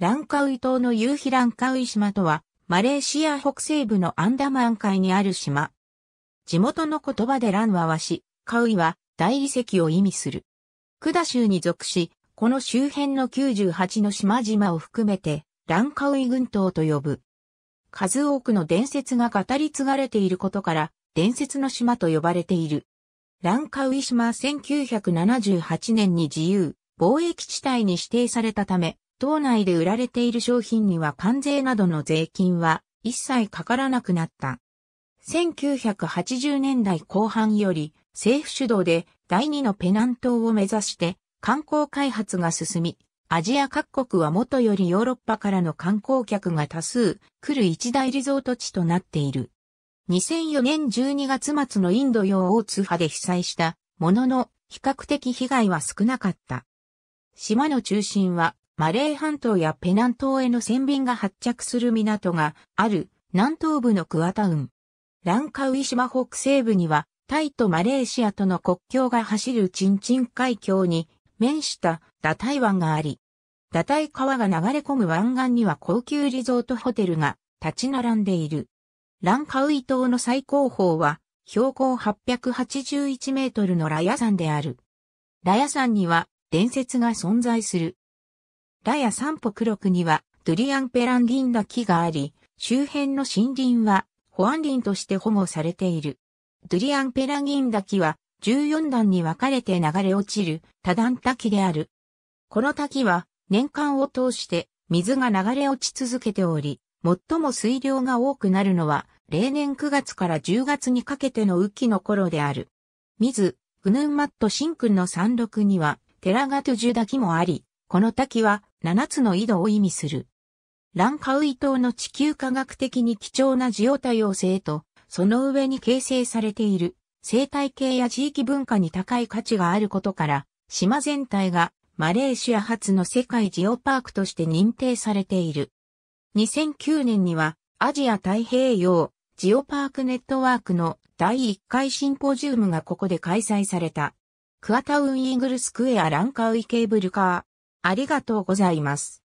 ランカウイ島の夕日ランカウイ島とは、マレーシア北西部のアンダマン海にある島。地元の言葉でランはわし、カウイは大理石を意味する。クダ州に属し、この周辺の98の島々を含めて、ランカウイ群島と呼ぶ。数多くの伝説が語り継がれていることから、伝説の島と呼ばれている。ランカウイ島は1978年に自由、貿易地帯に指定されたため、島内で売られている商品には関税などの税金は一切かからなくなった。1980年代後半より政府主導で第二のペナン島を目指して観光開発が進み、アジア各国は元よりヨーロッパからの観光客が多数来る一大リゾート地となっている。2004年12月末のインド洋大津波で被災したものの比較的被害は少なかった。島の中心はマレー半島やペナン島への船便が発着する港がある南東部のクアタウン。ランカウイ島北西部にはタイとマレーシアとの国境が走るチンチン海峡に面したダタイ湾があり、ダタイ川が流れ込む湾岸には高級リゾートホテルが立ち並んでいる。ランカウイ島の最高峰は標高881メートルのラヤ山である。ラヤ山には伝説が存在する。ラヤ三歩黒区にはドゥリアンペランンダ木があり、周辺の森林は保安林として保護されている。ドゥリアンペランダ滝は14段に分かれて流れ落ちる多段滝である。この滝は年間を通して水が流れ落ち続けており、最も水量が多くなるのは例年9月から10月にかけての雨季の頃である。水、グヌンマットシンクの山麓にはテラガトゥジュ滝もあり、この滝は7つの井戸を意味する。ランカウイ島の地球科学的に貴重なジオ多様性と、その上に形成されている生態系や地域文化に高い価値があることから、島全体がマレーシア発の世界ジオパークとして認定されている。2009年にはアジア太平洋ジオパークネットワークの第1回シンポジウムがここで開催された。クアタウンイーグルスクエアランカウイケーブルカー。ありがとうございます。